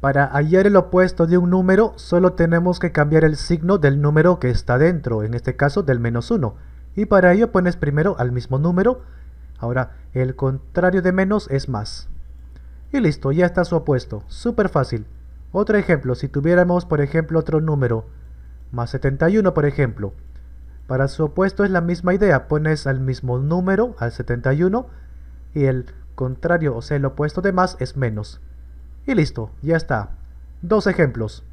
Para hallar el opuesto de un número, solo tenemos que cambiar el signo del número que está dentro, en este caso del menos 1. Y para ello pones primero al mismo número. Ahora, el contrario de menos es más. Y listo, ya está su opuesto. Súper fácil. Otro ejemplo, si tuviéramos por ejemplo otro número, más 71 por ejemplo. Para su opuesto es la misma idea, pones al mismo número, al 71, y el contrario, o sea, el opuesto de más es menos. Y listo, ya está. Dos ejemplos.